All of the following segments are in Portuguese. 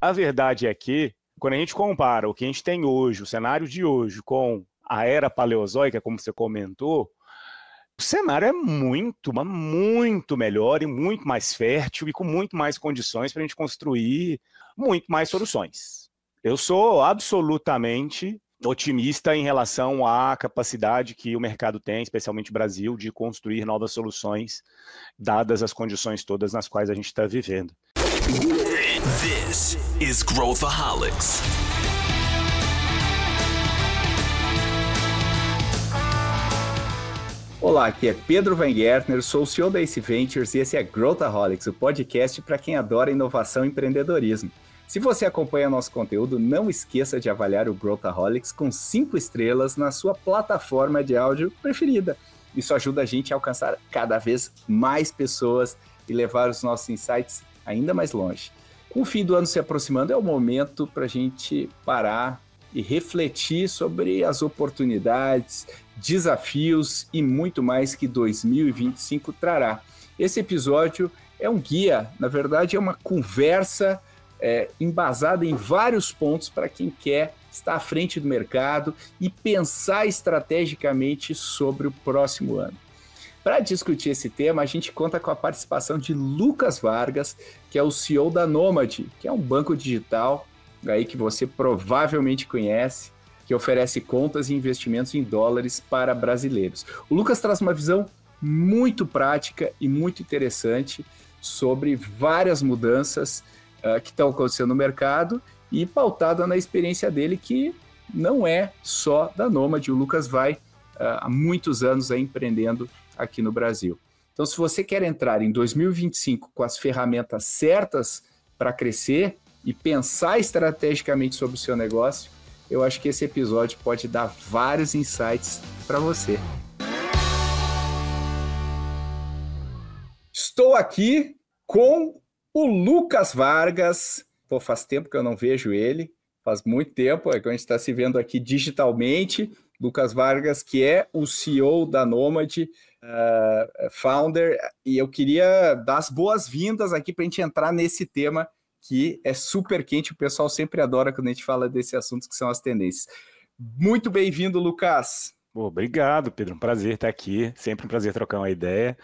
A verdade é que, quando a gente compara o que a gente tem hoje, o cenário de hoje, com a era paleozoica, como você comentou, o cenário é muito, mas muito melhor e muito mais fértil e com muito mais condições para a gente construir muito mais soluções. Eu sou absolutamente otimista em relação à capacidade que o mercado tem, especialmente o Brasil, de construir novas soluções, dadas as condições todas nas quais a gente está vivendo. This is Growthaholics. Olá, aqui é Pedro Van Gertner, sou o CEO da Ace Ventures e esse é Growthaholics, o podcast para quem adora inovação e empreendedorismo. Se você acompanha nosso conteúdo, não esqueça de avaliar o Growthaholics com cinco estrelas na sua plataforma de áudio preferida. Isso ajuda a gente a alcançar cada vez mais pessoas e levar os nossos insights ainda mais longe. Com o fim do ano se aproximando, é o momento para a gente parar e refletir sobre as oportunidades, desafios e muito mais que 2025 trará. Esse episódio é um guia, na verdade, é uma conversa é, embasada em vários pontos para quem quer estar à frente do mercado e pensar estrategicamente sobre o próximo ano. Para discutir esse tema, a gente conta com a participação de Lucas Vargas, que é o CEO da Nomad, que é um banco digital aí que você provavelmente conhece, que oferece contas e investimentos em dólares para brasileiros. O Lucas traz uma visão muito prática e muito interessante sobre várias mudanças uh, que estão acontecendo no mercado e pautada na experiência dele, que não é só da Nomad. O Lucas vai uh, há muitos anos aí, empreendendo aqui no Brasil. Então, se você quer entrar em 2025 com as ferramentas certas para crescer e pensar estrategicamente sobre o seu negócio, eu acho que esse episódio pode dar vários insights para você. Estou aqui com o Lucas Vargas. Pô, faz tempo que eu não vejo ele, faz muito tempo, é que a gente está se vendo aqui digitalmente. Lucas Vargas, que é o CEO da Nômade, uh, founder, e eu queria dar as boas-vindas aqui para a gente entrar nesse tema que é super quente, o pessoal sempre adora quando a gente fala desse assunto que são as tendências. Muito bem-vindo, Lucas. Obrigado, Pedro. Um prazer estar aqui. Sempre um prazer trocar uma ideia.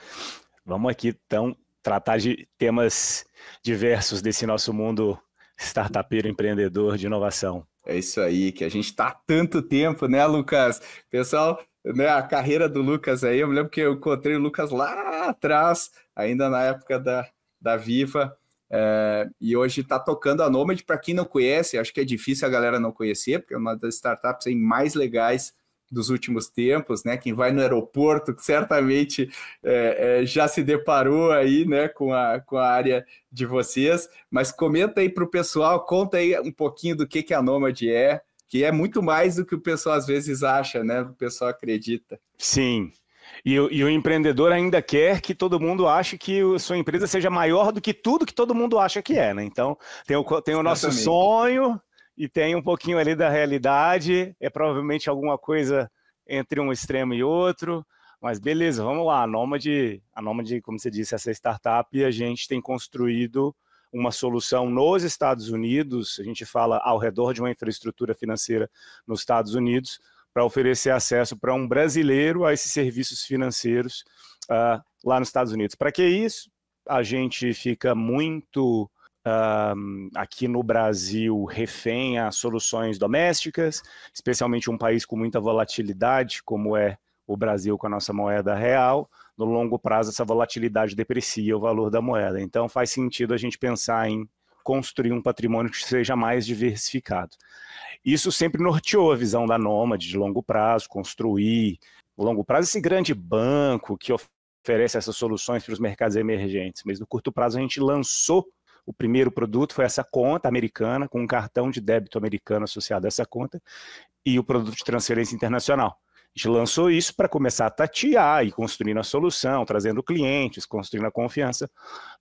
Vamos aqui, então, tratar de temas diversos desse nosso mundo startupeiro, empreendedor de inovação. É isso aí, que a gente está há tanto tempo, né, Lucas? Pessoal, né, a carreira do Lucas aí. Eu me lembro que eu encontrei o Lucas lá atrás, ainda na época da, da Viva. É, e hoje está tocando a Nomad. Para quem não conhece, acho que é difícil a galera não conhecer, porque é uma das startups mais legais dos últimos tempos, né? Quem vai no aeroporto certamente é, é, já se deparou aí, né, com a, com a área de vocês. Mas comenta aí para o pessoal, conta aí um pouquinho do que, que a Nomad é, que é muito mais do que o pessoal às vezes acha, né? O pessoal acredita. Sim. E, e, o empreendedor ainda quer que todo mundo ache que a sua empresa seja maior do que tudo que todo mundo acha que é, né? Então, tem o, tem o nosso sonho e tem um pouquinho ali da realidade, é provavelmente alguma coisa entre um extremo e outro, mas beleza, vamos lá. A Nômade, a Nômade, como você disse, essa startup, e a gente tem construído uma solução nos Estados Unidos, a gente fala ao redor de uma infraestrutura financeira nos Estados Unidos, para oferecer acesso para um brasileiro a esses serviços financeiros uh, lá nos Estados Unidos. Para que isso? A gente fica muito ah, aqui no Brasil refém a soluções domésticas, especialmente um país com muita volatilidade, como é o Brasil com a nossa moeda real no longo prazo essa volatilidade deprecia o valor da moeda. Então faz sentido a gente pensar em construir um patrimônio que seja mais diversificado. Isso sempre norteou a visão da Nômade de longo prazo, construir no longo prazo esse grande banco que oferece essas soluções para os mercados emergentes. Mas no curto prazo a gente lançou o primeiro produto foi essa conta americana, com um cartão de débito americano associado a essa conta, e o produto de transferência internacional. A gente lançou isso para começar a tatear e construindo a solução, trazendo clientes, construindo a confiança,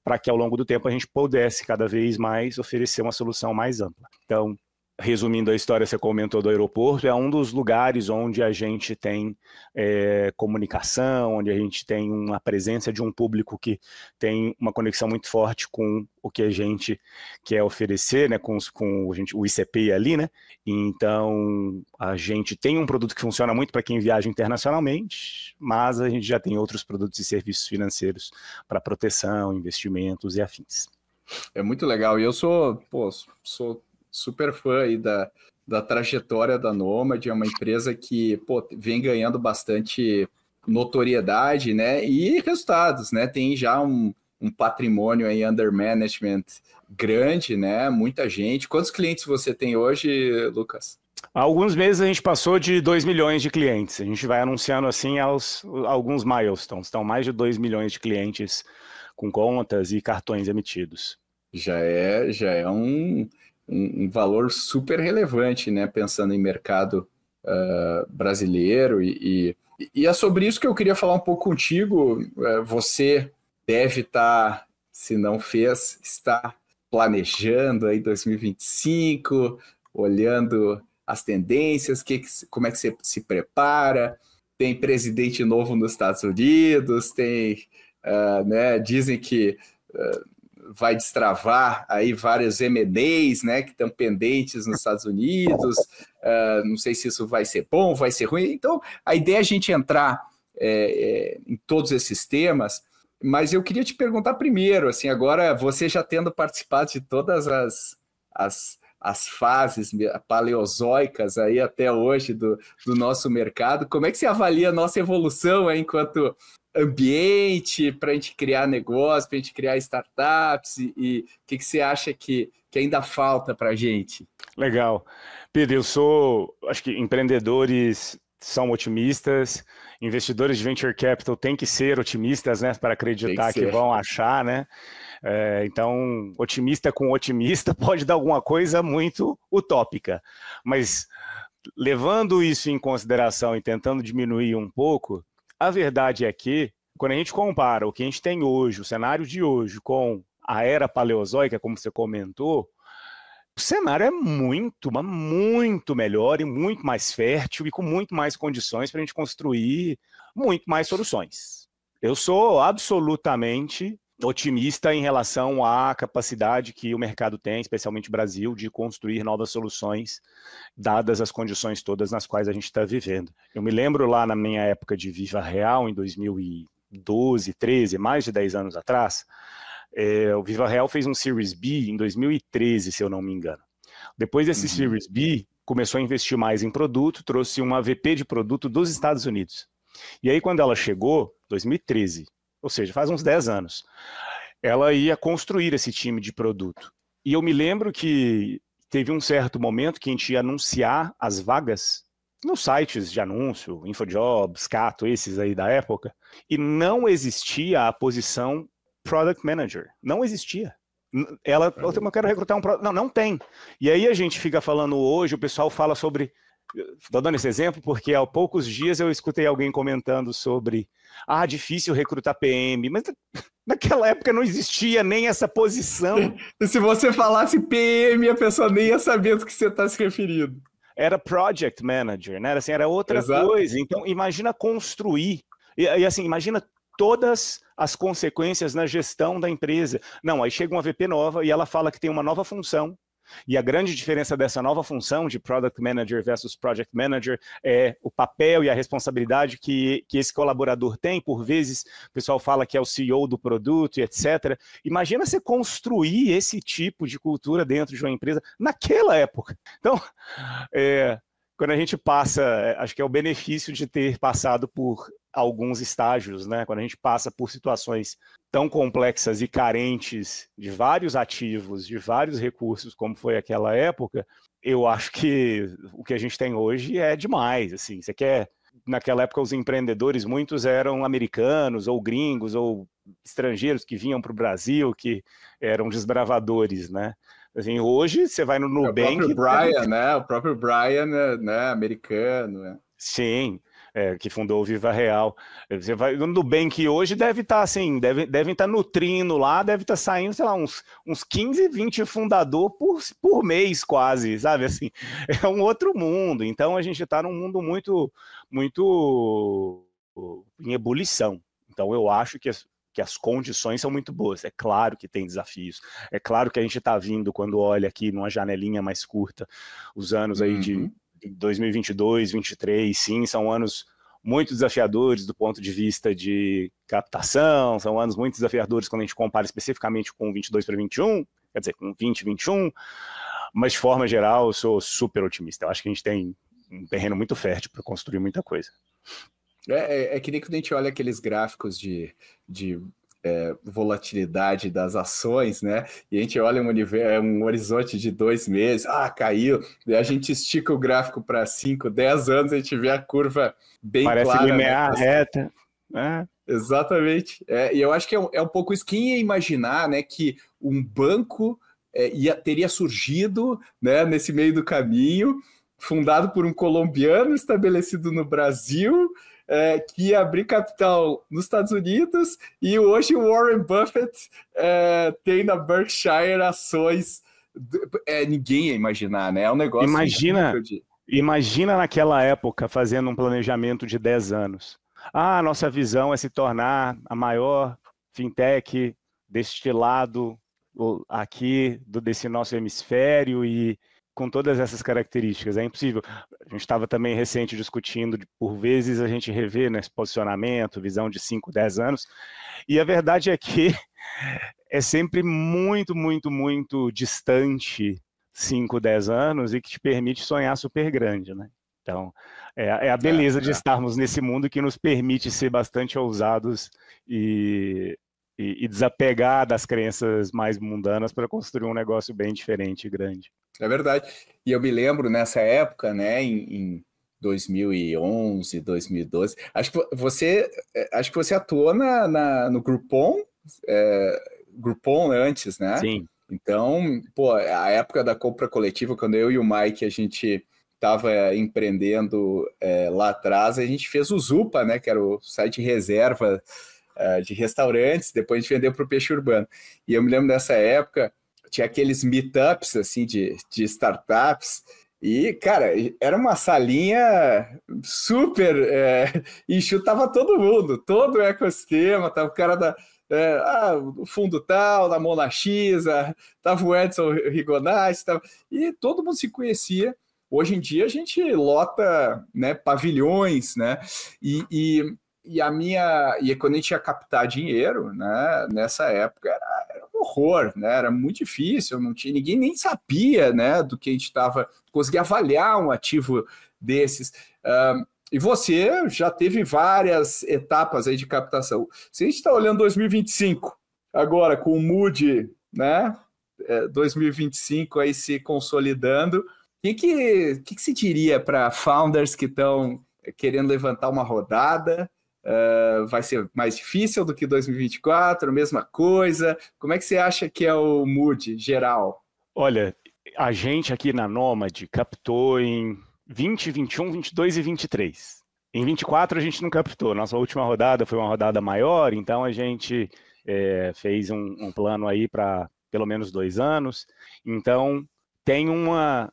para que ao longo do tempo a gente pudesse cada vez mais oferecer uma solução mais ampla. Então, resumindo a história, você comentou do aeroporto, é um dos lugares onde a gente tem é, comunicação, onde a gente tem uma presença de um público que tem uma conexão muito forte com o que a gente quer oferecer, né, com, os, com gente, o ICP ali, né? Então, a gente tem um produto que funciona muito para quem viaja internacionalmente, mas a gente já tem outros produtos e serviços financeiros para proteção, investimentos e afins. É muito legal. E eu sou, pô, sou super fã aí da, da trajetória da Nomad, é uma empresa que pô, vem ganhando bastante notoriedade, né? E resultados, né? Tem já um, um patrimônio aí under management grande, né? Muita gente. Quantos clientes você tem hoje, Lucas? Há alguns meses a gente passou de 2 milhões de clientes. A gente vai anunciando assim aos, alguns milestones. Então, mais de 2 milhões de clientes com contas e cartões emitidos. Já é, já é um, um, um valor super relevante, né? Pensando em mercado uh, brasileiro e, e, e, é sobre isso que eu queria falar um pouco contigo. Uh, você deve estar, tá, se não fez, está planejando aí 2025, olhando as tendências, que, como é que você se prepara. Tem presidente novo nos Estados Unidos, tem, uh, né, dizem que uh, vai destravar aí vários MNEs, né, que estão pendentes nos Estados Unidos. Uh, não sei se isso vai ser bom, vai ser ruim. Então, a ideia é a gente entrar é, é, em todos esses temas. Mas eu queria te perguntar primeiro, assim, agora você já tendo participado de todas as, as, as fases paleozoicas aí até hoje do, do nosso mercado, como é que você avalia a nossa evolução enquanto ambiente para a gente criar negócio, para a gente criar startups? E o que, que você acha que, que ainda falta para a gente? Legal. Pedro, eu sou, acho que empreendedores são otimistas, investidores de venture capital têm que ser otimistas, né, para acreditar que, que vão achar, né? É, então, otimista com otimista pode dar alguma coisa muito utópica, mas levando isso em consideração e tentando diminuir um pouco, a verdade é que, quando a gente compara o que a gente tem hoje, o cenário de hoje, com a era paleozoica, como você comentou, o cenário é muito, mas muito melhor e muito mais fértil e com muito mais condições para a gente construir muito mais soluções. Eu sou absolutamente otimista em relação à capacidade que o mercado tem, especialmente o Brasil, de construir novas soluções, dadas as condições todas nas quais a gente está vivendo. Eu me lembro lá na minha época de Viva Real, em 2012, 13, mais de 10 anos atrás, é, o Viva Real fez um Series B em 2013, se eu não me engano. Depois desse uhum. Series B, começou a investir mais em produto, trouxe uma VP de produto dos Estados Unidos. E aí, quando ela chegou, 2013, ou seja, faz uns 10 anos, ela ia construir esse time de produto. E eu me lembro que teve um certo momento que a gente ia anunciar as vagas nos sites de anúncio, Infojobs, Cato, esses aí da época, e não existia a posição Product Manager. Não existia. Ela, assim, eu quero recrutar um. Não, não tem. E aí a gente fica falando hoje, o pessoal fala sobre Estou dando esse exemplo porque há poucos dias eu escutei alguém comentando sobre ah, difícil recrutar PM, mas naquela época não existia nem essa posição. Se você falasse PM, a pessoa nem ia saber do que você está se referindo. Era project manager, né? Era, assim, era outra Exato. coisa. Então, imagina construir. E, e assim, imagina todas as consequências na gestão da empresa. Não, aí chega uma VP nova e ela fala que tem uma nova função e a grande diferença dessa nova função de Product Manager versus Project Manager é o papel e a responsabilidade que, que esse colaborador tem. Por vezes, o pessoal fala que é o CEO do produto e etc. Imagina você construir esse tipo de cultura dentro de uma empresa naquela época. Então, é, quando a gente passa, é, acho que é o benefício de ter passado por alguns estágios, né? Quando a gente passa por situações tão complexas e carentes de vários ativos, de vários recursos, como foi aquela época, eu acho que o que a gente tem hoje é demais. Assim, você quer naquela época os empreendedores muitos eram americanos ou gringos ou estrangeiros que vinham para o Brasil que eram desbravadores, né? Assim, hoje você vai no é Nubank. O próprio Brian, né? O próprio Brian, né? Americano. Né? Sim é, que fundou o Viva Real. Você vai, o Nubank hoje deve estar tá, assim, deve, devem estar tá nutrindo lá, deve estar tá saindo, sei lá, uns, uns 15, 20 fundador por, por mês quase, sabe? Assim, é um outro mundo. Então a gente está num mundo muito, muito em ebulição. Então eu acho que que as condições são muito boas. É claro que tem desafios. É claro que a gente está vindo, quando olha aqui numa janelinha mais curta, os anos aí de uhum. 2022, 23, sim, são anos muito desafiadores do ponto de vista de captação, são anos muito desafiadores quando a gente compara especificamente com 22 para 21, quer dizer, com 2021, mas de forma geral eu sou super otimista. Eu acho que a gente tem um terreno muito fértil para construir muita coisa. É, é, é, que nem quando a gente olha aqueles gráficos de, de é, volatilidade das ações, né? E a gente olha um, universo, é um horizonte de dois meses, ah, caiu, e a gente estica o gráfico para cinco, dez anos, a gente vê a curva bem Parece clara. Parece né? linear, assim. é, tá, né? reta. É. Exatamente. É, e eu acho que é um, é um pouco isso. Quem ia imaginar né, que um banco é, ia, teria surgido né, nesse meio do caminho, fundado por um colombiano, estabelecido no Brasil, é, que ia abrir capital nos Estados Unidos e hoje o Warren Buffett é, tem na Berkshire ações. É, ninguém ia imaginar, né? É um negócio. Imagina, imagina naquela época fazendo um planejamento de 10 anos. Ah, nossa visão é se tornar a maior fintech deste lado aqui do, desse nosso hemisfério e com todas essas características. É impossível. A gente estava também recente discutindo, de, por vezes a gente revê né, posicionamento, visão de 5, 10 anos, e a verdade é que é sempre muito, muito, muito distante 5, 10 anos e que te permite sonhar super grande, né? Então, é, é a é, beleza é, de estarmos nesse mundo que nos permite ser bastante ousados e, e, e desapegar das crenças mais mundanas para construir um negócio bem diferente e grande. É verdade. E eu me lembro nessa época, né, em, em 2011, 2012. Acho que você, é, acho que você atuou na, na no Groupon, é, Groupon antes, né? Sim. Então, pô, a época da compra coletiva, quando eu e o Mike a gente estava empreendendo é, lá atrás, a gente fez o Zupa, né? Que era o site reserva é, de restaurantes. Depois a gente vendeu para o Peixe Urbano. E eu me lembro dessa época tinha aqueles meetups assim de, de startups e, cara, era uma salinha super é, chutava todo mundo, todo o ecossistema, tava o cara da é, ah, o fundo tal, da Mona X, tava o Edson Rigonati, tava, e todo mundo se conhecia. Hoje em dia a gente lota né, pavilhões, né? E, e e a minha e quando a gente ia captar dinheiro, né, nessa época era, era um horror, né, era muito difícil, não tinha ninguém nem sabia, né, do que a gente estava conseguia avaliar um ativo desses. Um, e você já teve várias etapas aí de captação. Se a gente está olhando 2025 agora com o Moody, né, 2025 é, aí se consolidando, o que que, que que se diria para founders que estão querendo levantar uma rodada? Uh, vai ser mais difícil do que 2024, mesma coisa. Como é que você acha que é o mood geral? Olha, a gente aqui na Nômade captou em 20, 21, 22 e 23. Em 24 a gente não captou. Nossa última rodada foi uma rodada maior, então a gente é, fez um, um plano aí para pelo menos dois anos. Então tem uma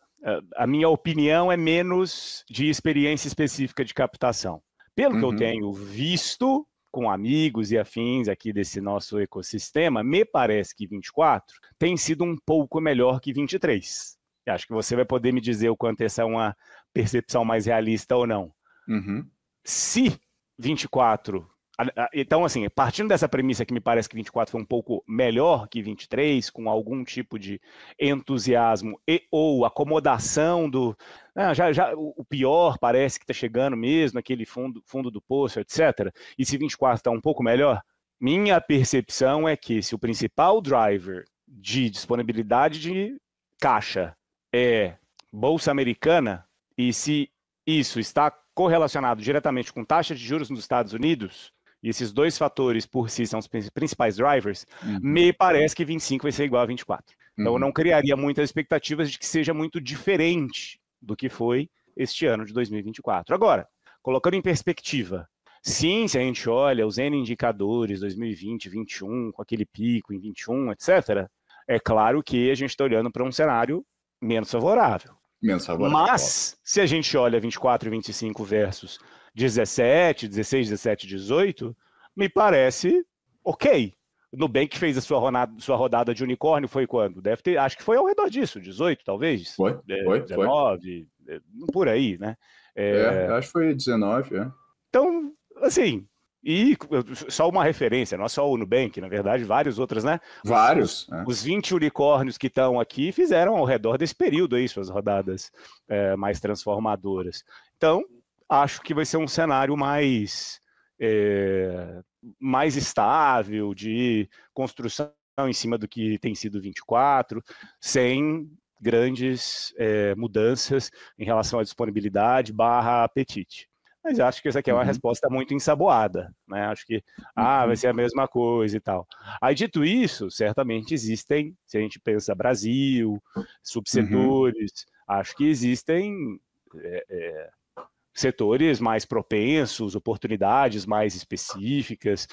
a minha opinião é menos de experiência específica de captação. Pelo uhum. que eu uhum. tenho visto com amigos e afins aqui desse nosso ecossistema, me parece que 24 tem sido um pouco melhor que 23. E acho que você vai poder me dizer o quanto essa é uma percepção mais realista ou não. Uhum. Se 24 então, assim, partindo dessa premissa que me parece que 24 foi um pouco melhor que 23, com algum tipo de entusiasmo e ou acomodação do. Ah, já, já, o pior parece que está chegando mesmo, aquele fundo, fundo do poço, etc. E se 24 está um pouco melhor, minha percepção é que se o principal driver de disponibilidade de caixa é Bolsa Americana, e se isso está correlacionado diretamente com taxa de juros nos Estados Unidos, e esses dois fatores por si são os principais drivers, uhum. me parece que 25 vai ser igual a 24. Então, uhum. eu não criaria muitas expectativas de que seja muito diferente do que foi este ano de 2024. Agora, colocando em perspectiva, sim, se a gente olha os N indicadores 2020, 21, com aquele pico em 21, etc., é claro que a gente está olhando para um cenário menos favorável. Menos favorável. Mas, se a gente olha 24 e 25 versus 17, 16, 17, 18, me parece ok. No bem que fez a sua rodada, sua rodada de unicórnio, foi quando? Deve ter, acho que foi ao redor disso, 18 talvez? Foi, é, foi, 19, foi. É, por aí, né? É, é, acho que foi 19, é. Então, assim, e só uma referência, não é só o Nubank, na verdade, vários outros, né? Vários. Os, é. os 20 unicórnios que estão aqui fizeram ao redor desse período aí suas rodadas é, mais transformadoras. Então, acho que vai ser um cenário mais, é, mais estável, de construção em cima do que tem sido 24, sem grandes é, mudanças em relação à disponibilidade barra apetite. Mas acho que essa aqui é uma uhum. resposta muito ensaboada, né? Acho que, ah, vai uhum. ser a mesma coisa e tal. Aí, dito isso, certamente existem, se a gente pensa Brasil, uhum. subsetores, uhum. acho que existem é, é, setores mais propensos, oportunidades mais específicas.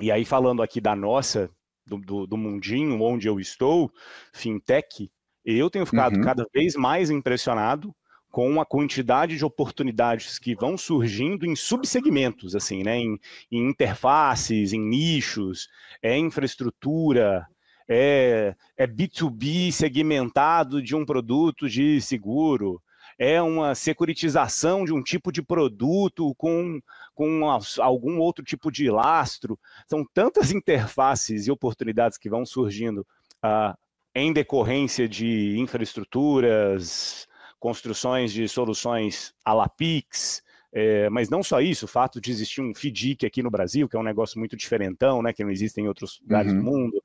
E aí, falando aqui da nossa, do, do, do mundinho onde eu estou, fintech, eu tenho ficado uhum. cada vez mais impressionado com a quantidade de oportunidades que vão surgindo em subsegmentos, assim, né? Em, em, interfaces, em nichos, é infraestrutura, é, é B2B segmentado de um produto de seguro, é uma securitização de um tipo de produto com, com algum outro tipo de lastro. São tantas interfaces e oportunidades que vão surgindo ah, em decorrência de infraestruturas, construções de soluções a LAPIX, é, mas não só isso, o fato de existir um FDIC aqui no Brasil, que é um negócio muito diferentão, né, que não existe em outros lugares uhum. do mundo,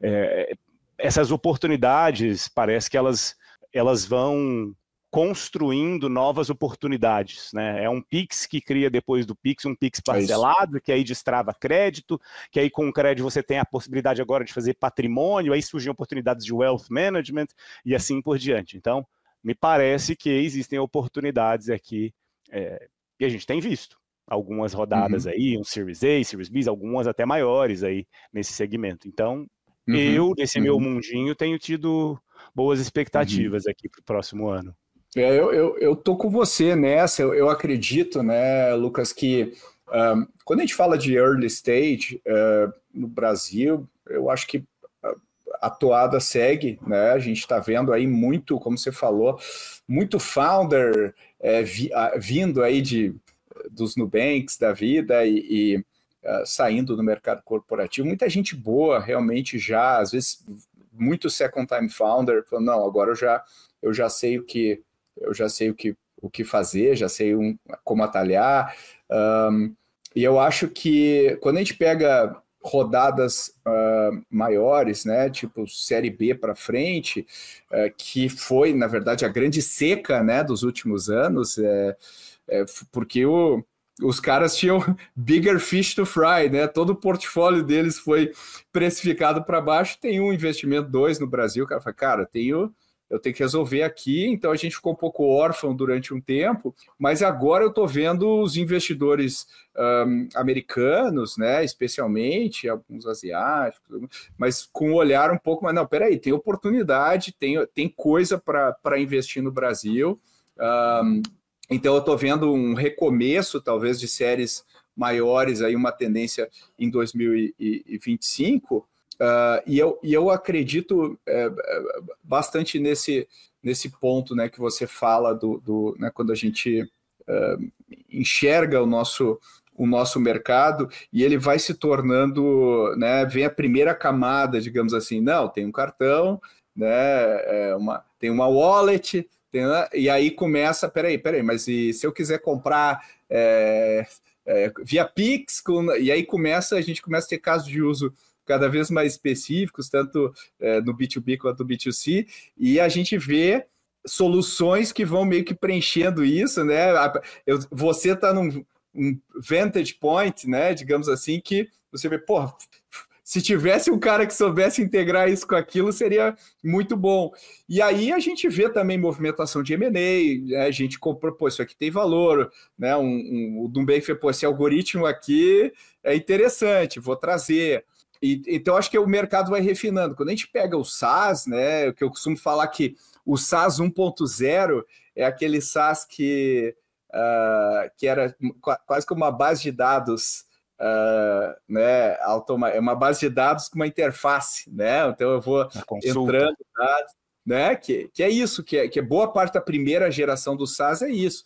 é, essas oportunidades, parece que elas, elas vão construindo novas oportunidades, né? É um Pix que cria depois do Pix um Pix é parcelado, é que aí destrava crédito, que aí com o crédito você tem a possibilidade agora de fazer patrimônio, aí surgem oportunidades de wealth management e assim por diante. Então, me parece que existem oportunidades aqui é, e a gente tem visto algumas rodadas uhum. aí, um Series A, Series B, algumas até maiores aí nesse segmento. Então, uhum. eu, nesse uhum. meu mundinho, tenho tido boas uhum. expectativas aqui para o próximo ano. É, eu, eu, eu tô com você nessa, eu, eu acredito, né, Lucas, que um, quando a gente fala de early stage uh, no Brasil, eu acho que a toada segue, né? A gente está vendo aí muito, como você falou, muito founder é, vi, a, vindo aí de dos Nubanks da vida e, e uh, saindo do mercado corporativo. Muita gente boa, realmente já, às vezes muito second time founder, falando, não, agora eu já eu já sei o que eu já sei o que, o que fazer, já sei um, como atalhar. Um, e eu acho que quando a gente pega rodadas uh, maiores, né, tipo série B para frente, uh, que foi na verdade a grande seca, né, dos últimos anos, é, é porque o, os caras tinham bigger fish to fry, né? Todo o portfólio deles foi precificado para baixo. Tem um investimento, dois no Brasil. O cara fala, cara, tenho eu tenho que resolver aqui. Então a gente ficou um pouco órfão durante um tempo, mas agora eu estou vendo os investidores um, americanos, né, especialmente alguns asiáticos, mas com um olhar um pouco mais, não, peraí, tem oportunidade, tem, tem coisa para investir no Brasil. Um, então eu estou vendo um recomeço, talvez, de séries maiores aí uma tendência em 2025 Uh, e, eu, e eu acredito é, é, bastante nesse, nesse ponto né, que você fala do, do né, quando a gente uh, enxerga o nosso o nosso mercado e ele vai se tornando, né, vem a primeira camada, digamos assim, não, tem um cartão, né, é uma, tem uma wallet, tem, né, e aí começa, peraí, peraí, mas e se eu quiser comprar é, é, via Pix, com, e aí começa, a gente começa a ter casos de uso cada vez mais específicos, tanto é, no B2B quanto no B2C, e a gente vê soluções que vão meio que preenchendo isso, né? Eu, você está num um vantage point, né? Digamos assim, que você vê, pô se tivesse um cara que soubesse integrar isso com aquilo, seria muito bom. E aí a gente vê também movimentação de M&A, né? a gente comprou, pô, isso aqui tem valor, né? Um, um, o Dumbay foi, pô, esse algoritmo aqui é interessante, vou trazer. E, então, acho que o mercado vai refinando. Quando a gente pega o SaaS, né, que eu costumo falar que o SaaS 1.0 é aquele SaaS que, uh, que era quase como uma base de dados, uh, né, automa é uma base de dados com uma interface. Né? Então, eu vou entrando dados. Né? Que, que é isso, que é, que é boa parte da primeira geração do SaaS é isso.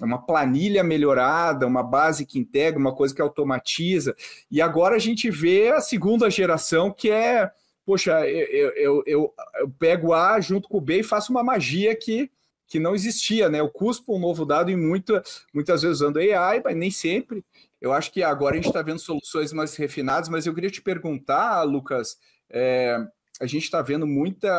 É uma planilha melhorada, uma base que integra, uma coisa que automatiza. E agora a gente vê a segunda geração que é, poxa, eu, eu, eu, eu pego A junto com o B e faço uma magia que que não existia, né? Eu cuspo um novo dado e muito, muitas vezes usando AI, mas nem sempre. Eu acho que agora a gente está vendo soluções mais refinadas, mas eu queria te perguntar, Lucas, é, a gente está vendo muita,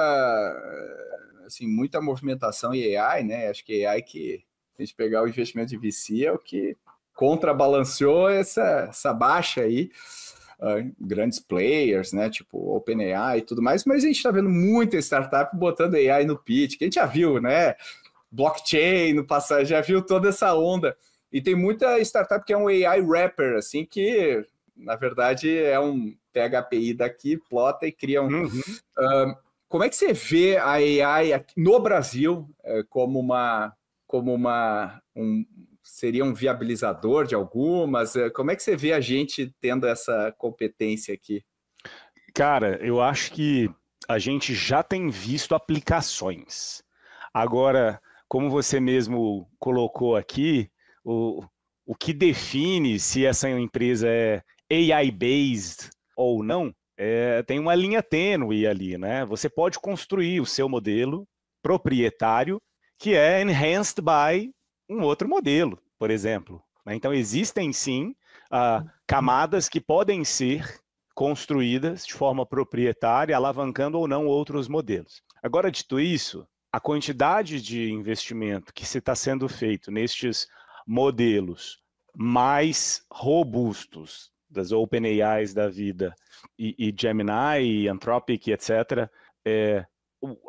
assim, muita movimentação em AI, né? Acho que AI que a gente pegar o investimento de VC é o que contrabalanceou essa, essa baixa aí. Uh, grandes players, né? Tipo OpenAI e tudo mais, mas a gente está vendo muita startup botando AI no pitch, que a gente já viu, né? Blockchain no passado, já viu toda essa onda. E tem muita startup que é um AI wrapper, assim, que na verdade é um pega API daqui, plota e cria um. Uhum. Uh, como é que você vê a AI no Brasil eh, como uma como uma um, seria um viabilizador de algumas? Eh, como é que você vê a gente tendo essa competência aqui? Cara, eu acho que a gente já tem visto aplicações. Agora, como você mesmo colocou aqui, o, o que define se essa empresa é AI-based ou não, é, tem uma linha tênue ali, né? Você pode construir o seu modelo proprietário que é enhanced by um outro modelo, por exemplo. Né? Então, existem sim ah, camadas que podem ser construídas de forma proprietária, alavancando ou não outros modelos. Agora, dito isso, a quantidade de investimento que se está sendo feito nestes modelos mais robustos das OpenAIs da vida e, e Gemini, e Anthropic, etc., é,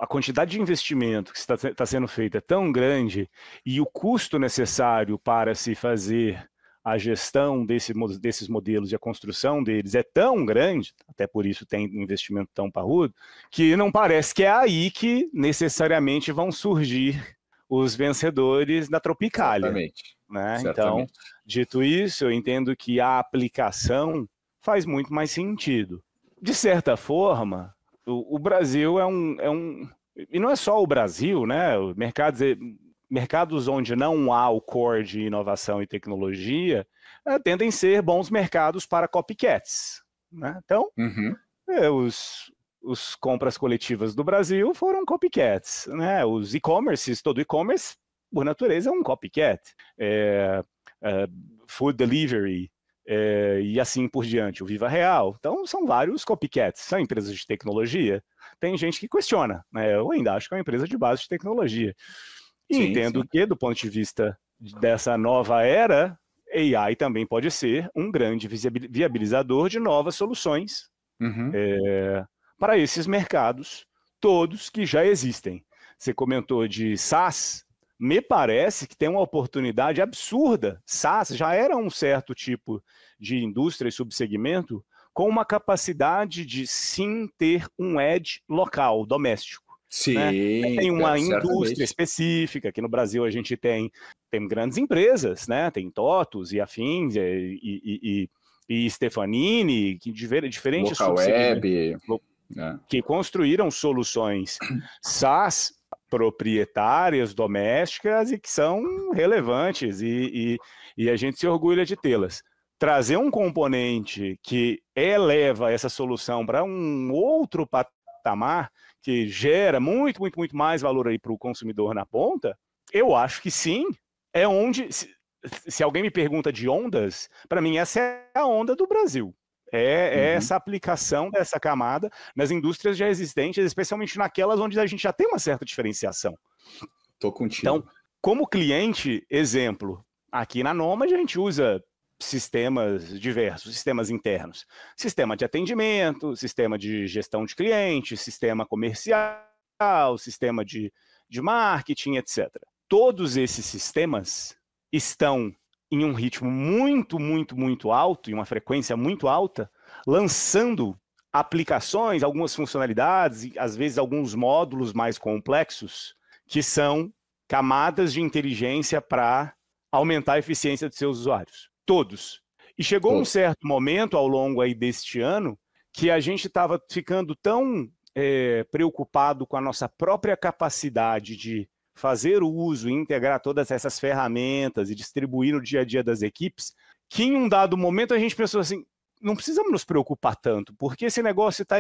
a quantidade de investimento que está tá sendo feita é tão grande e o custo necessário para se fazer a gestão desse, desses modelos e a construção deles é tão grande, até por isso tem um investimento tão parrudo, que não parece que é aí que necessariamente vão surgir os vencedores da Tropicália. Exatamente. Né? Então, dito isso, eu entendo que a aplicação faz muito mais sentido. De certa forma, o, o Brasil é um, é um. E não é só o Brasil, né? Mercados, eh, mercados onde não há o core de inovação e tecnologia eh, tendem a ser bons mercados para copycats. Né? Então, uhum. é, os, os compras coletivas do Brasil foram copycats. Né? Os e-commerces, todo e-commerce, por natureza, é um copycat. É, é, food delivery, é, e assim por diante, o Viva Real. Então, são vários copycats, são empresas de tecnologia. Tem gente que questiona, né? Eu ainda acho que é uma empresa de base de tecnologia. E sim, entendo sim. que, do ponto de vista dessa nova era, AI também pode ser um grande viabilizador de novas soluções uhum. é, para esses mercados, todos que já existem. Você comentou de SaaS, me parece que tem uma oportunidade absurda. SaaS já era um certo tipo de indústria e subsegmento com uma capacidade de sim ter um edge local, doméstico. Sim. Né? Tem uma é, indústria específica, que no Brasil a gente tem, tem grandes empresas, né? Tem Totos e Afins e, e, e, e Stefanini, que diver, diferentes... Local Web... Né? Que construíram soluções SaaS proprietárias domésticas e que são relevantes e, e, e a gente se orgulha de tê-las. Trazer um componente que eleva essa solução para um outro patamar, que gera muito, muito, muito mais valor aí para o consumidor na ponta, eu acho que sim, é onde. Se, se alguém me pergunta de ondas, para mim essa é a onda do Brasil. É, é uhum. essa aplicação dessa camada nas indústrias já existentes, especialmente naquelas onde a gente já tem uma certa diferenciação. Tô contigo. Então, como cliente, exemplo, aqui na Noma a gente usa sistemas diversos, sistemas internos, sistema de atendimento, sistema de gestão de cliente, sistema comercial, sistema de, de marketing, etc. Todos esses sistemas estão em um ritmo muito, muito, muito alto, em uma frequência muito alta, lançando aplicações, algumas funcionalidades, e às vezes alguns módulos mais complexos, que são camadas de inteligência para aumentar a eficiência dos seus usuários. Todos. E chegou um certo momento ao longo aí deste ano que a gente estava ficando tão é, preocupado com a nossa própria capacidade de fazer o uso e integrar todas essas ferramentas e distribuir no dia a dia das equipes, que em um dado momento a gente pensou assim, não precisamos nos preocupar tanto, porque esse negócio está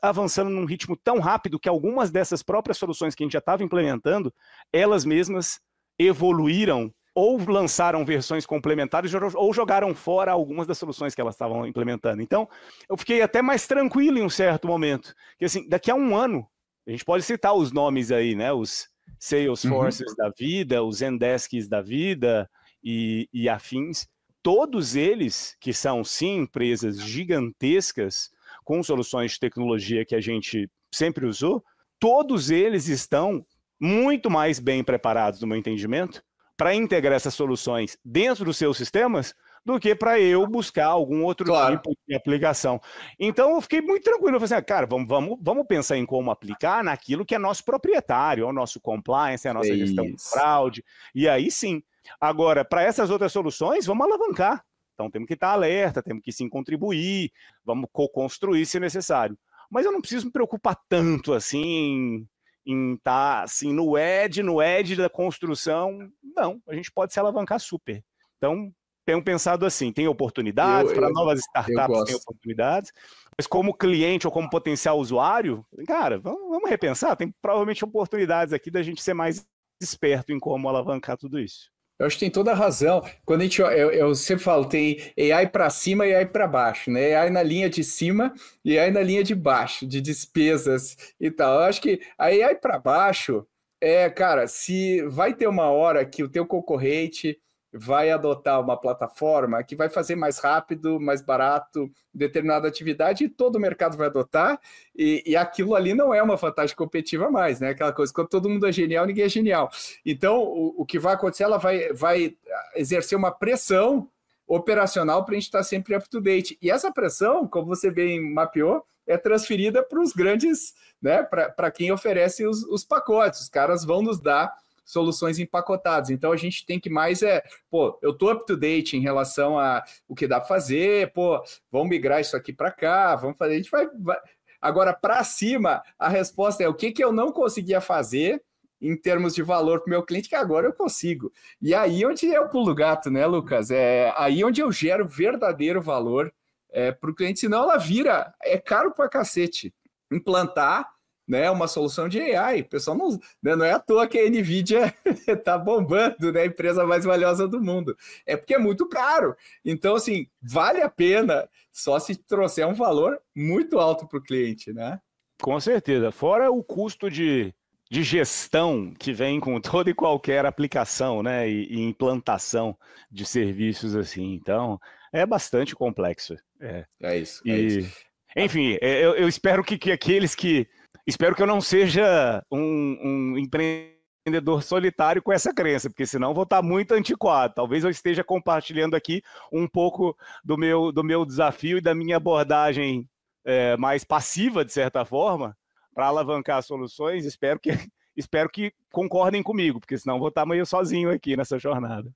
avançando num ritmo tão rápido que algumas dessas próprias soluções que a gente já estava implementando, elas mesmas evoluíram ou lançaram versões complementares ou jogaram fora algumas das soluções que elas estavam implementando. Então, eu fiquei até mais tranquilo em um certo momento, que assim, daqui a um ano, a gente pode citar os nomes aí, né, os Salesforces uhum. da vida, os Zendesks da vida e, e afins, todos eles, que são sim empresas gigantescas, com soluções de tecnologia que a gente sempre usou, todos eles estão muito mais bem preparados, no meu entendimento, para integrar essas soluções dentro dos seus sistemas do que para eu buscar algum outro claro. tipo de aplicação. Então eu fiquei muito tranquilo, eu falei assim, ah, cara, vamos, vamos, vamos pensar em como aplicar naquilo que é nosso proprietário, é o nosso compliance, é a nossa é gestão de fraude, e aí sim. Agora, para essas outras soluções, vamos alavancar. Então temos que estar alerta, temos que sim contribuir, vamos co-construir se necessário. Mas eu não preciso me preocupar tanto assim em estar tá, assim no edge, no edge da construção. Não, a gente pode se alavancar super. Então, tenho pensado assim: tem oportunidades para novas startups, tem oportunidades. Mas como cliente ou como potencial usuário, cara, vamos, vamos repensar. Tem provavelmente oportunidades aqui da gente ser mais esperto em como alavancar tudo isso. Eu acho que tem toda a razão. Quando a gente, eu, eu sempre falo, tem AI para cima e AI para baixo, né? AI na linha de cima e AI na linha de baixo, de despesas e tal. Eu acho que a AI para baixo é, cara, se vai ter uma hora que o teu concorrente vai adotar uma plataforma que vai fazer mais rápido, mais barato determinada atividade e todo o mercado vai adotar e, e aquilo ali não é uma vantagem competitiva mais, né? Aquela coisa, quando todo mundo é genial, ninguém é genial. Então, o, o que vai acontecer, ela vai, vai exercer uma pressão operacional para a gente estar sempre up to date. E essa pressão, como você bem mapeou, é transferida para os grandes, né? Para quem oferece os, os pacotes. Os caras vão nos dar soluções empacotadas. Então a gente tem que mais é, pô, eu tô up to date em relação a o que dá para fazer, pô, vamos migrar isso aqui para cá, vamos fazer, a gente vai, vai... agora para cima, a resposta é o que que eu não conseguia fazer em termos de valor para o meu cliente que agora eu consigo. E aí onde é o pulo gato, né, Lucas? É aí onde eu gero verdadeiro valor é, para o cliente, senão ela vira, é caro para cacete implantar né, uma solução de AI. O pessoal não, né, não é à toa que a Nvidia está bombando, né, a empresa mais valiosa do mundo. É porque é muito caro. Então, assim, vale a pena só se trouxer um valor muito alto para o cliente, né? Com certeza. Fora o custo de, de gestão que vem com toda e qualquer aplicação, né, e, e implantação de serviços assim. Então, é bastante complexo. É, é isso. É e... É isso. Enfim, eu, eu espero que, que aqueles que espero que eu não seja um, um empreendedor solitário com essa crença, porque senão vou estar muito antiquado. Talvez eu esteja compartilhando aqui um pouco do meu, do meu desafio e da minha abordagem é, mais passiva, de certa forma, para alavancar soluções. Espero que, espero que concordem comigo, porque senão vou estar meio sozinho aqui nessa jornada.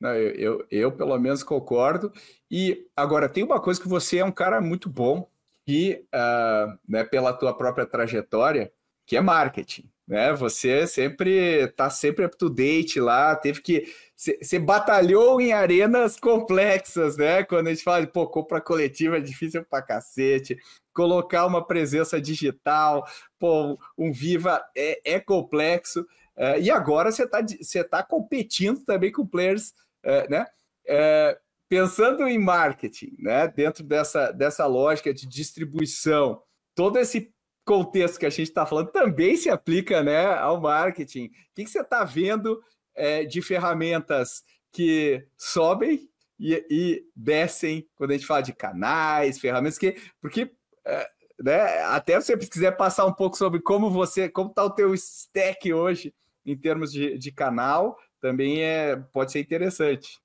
Não, eu, eu, eu, pelo menos concordo. E agora, tem uma coisa que você é um cara muito bom, que, uh, né, pela tua própria trajetória, que é marketing, né? Você sempre tá sempre up to date lá, teve que você batalhou em arenas complexas, né? Quando a gente fala, pô, compra coletiva é difícil pra cacete, colocar uma presença digital, pô, um Viva é, é complexo. Uh, e agora você tá, você tá competindo também com players, uh, né? Uh, pensando em marketing, né, dentro dessa, dessa lógica de distribuição, todo esse contexto que a gente está falando também se aplica né, ao marketing. O que, que você está vendo é, de ferramentas que sobem e, e, descem quando a gente fala de canais, ferramentas que porque é, né, até se você quiser passar um pouco sobre como você como está o teu stack hoje em termos de, de canal também é pode ser interessante.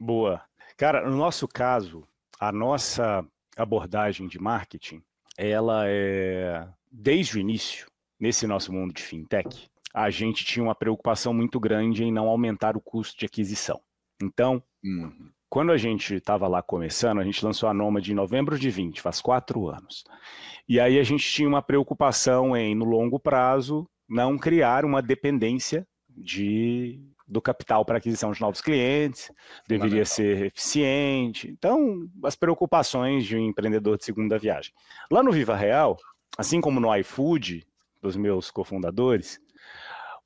Boa. Cara, no nosso caso, a nossa abordagem de marketing, ela é desde o início, nesse nosso mundo de fintech, a gente tinha uma preocupação muito grande em não aumentar o custo de aquisição. Então, uhum. quando a gente estava lá começando, a gente lançou a Nômade em novembro de 20, faz quatro anos. E aí a gente tinha uma preocupação em, no longo prazo, não criar uma dependência de do capital para aquisição de novos clientes, deveria ser eficiente. Então, as preocupações de um empreendedor de segunda viagem. Lá no Viva Real, assim como no iFood, dos meus cofundadores,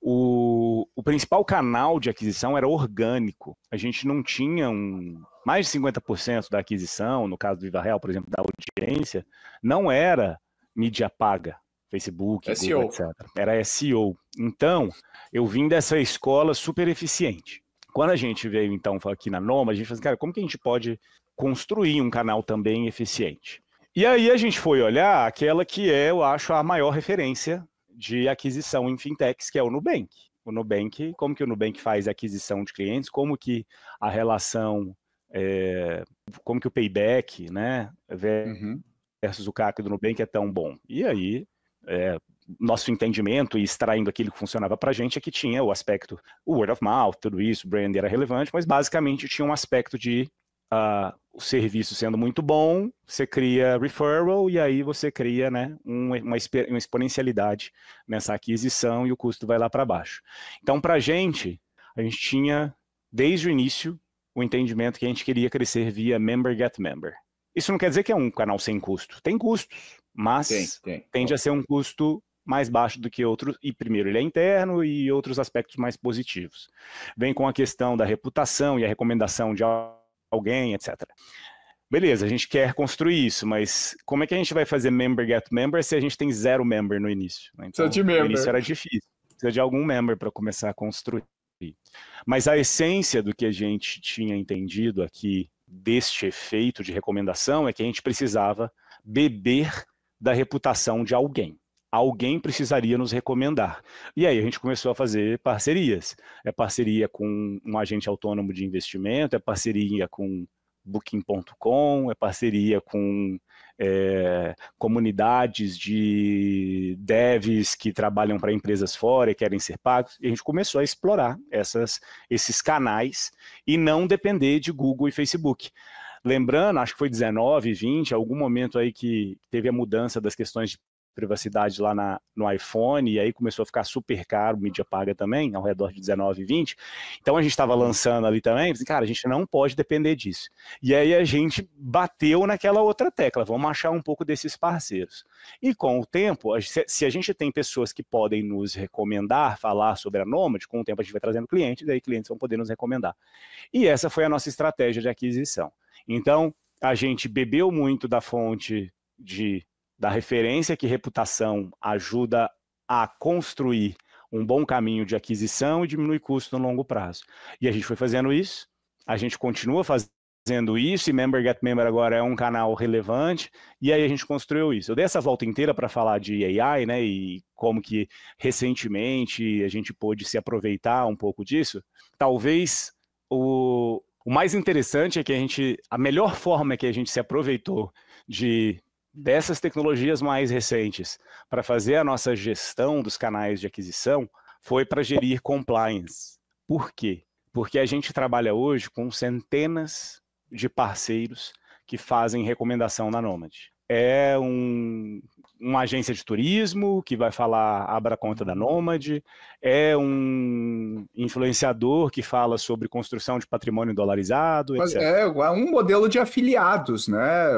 o, o principal canal de aquisição era orgânico. A gente não tinha um. Mais de 50% da aquisição, no caso do Viva Real, por exemplo, da audiência, não era mídia paga, Facebook, SEO. É Google, etc. Era SEO. Então, eu vim dessa escola super eficiente. Quando a gente veio, então, aqui na Noma, a gente falou assim, cara, como que a gente pode construir um canal também eficiente? E aí a gente foi olhar aquela que é, eu acho, a maior referência de aquisição em fintechs, que é o Nubank. O Nubank, como que o Nubank faz aquisição de clientes, como que a relação, é, como que o payback, né, uhum. versus uhum. o CAC do Nubank é tão bom. E aí é, nosso entendimento e extraindo aquilo que funcionava para a gente é que tinha o aspecto o word of mouth, tudo isso, brand era relevante, mas basicamente tinha um aspecto de uh, o serviço sendo muito bom, você cria referral e aí você cria né, uma, uma exponencialidade nessa aquisição e o custo vai lá para baixo. Então, para a gente, a gente tinha desde o início o entendimento que a gente queria crescer via member get member. Isso não quer dizer que é um canal sem custo, tem custos mas tem, tem. tende a ser um custo mais baixo do que outros, e primeiro ele é interno e outros aspectos mais positivos. Vem com a questão da reputação e a recomendação de alguém, etc. Beleza, a gente quer construir isso, mas como é que a gente vai fazer member get member se a gente tem zero member no início? Né? Então, de member. no início era difícil, precisa de algum member para começar a construir. Mas a essência do que a gente tinha entendido aqui deste efeito de recomendação é que a gente precisava beber da reputação de alguém. Alguém precisaria nos recomendar. E aí a gente começou a fazer parcerias. É parceria com um agente autônomo de investimento, é parceria com Booking.com, é parceria com é, comunidades de devs que trabalham para empresas fora e querem ser pagos. E a gente começou a explorar essas, esses canais e não depender de Google e Facebook. Lembrando, acho que foi 19, 20, algum momento aí que teve a mudança das questões de privacidade lá na, no iPhone, e aí começou a ficar super caro, mídia paga também, ao redor de 19, 20. Então a gente estava lançando ali também, cara, a gente não pode depender disso. E aí a gente bateu naquela outra tecla, vamos achar um pouco desses parceiros. E com o tempo, se a gente tem pessoas que podem nos recomendar, falar sobre a Nomad, com o tempo a gente vai trazendo clientes, daí clientes vão poder nos recomendar. E essa foi a nossa estratégia de aquisição. Então, a gente bebeu muito da fonte de, da referência que reputação ajuda a construir um bom caminho de aquisição e diminui custo no longo prazo. E a gente foi fazendo isso, a gente continua fazendo isso, e Member Get Member agora é um canal relevante, e aí a gente construiu isso. Eu dei essa volta inteira para falar de AI, né, e como que recentemente a gente pôde se aproveitar um pouco disso. Talvez o, o mais interessante é que a gente, a melhor forma que a gente se aproveitou de dessas tecnologias mais recentes para fazer a nossa gestão dos canais de aquisição foi para gerir compliance. Por quê? Porque a gente trabalha hoje com centenas de parceiros que fazem recomendação na Nomad. É um, uma agência de turismo que vai falar abra conta da Nômade, é um influenciador que fala sobre construção de patrimônio dolarizado, etc. É, é um modelo de afiliados, né?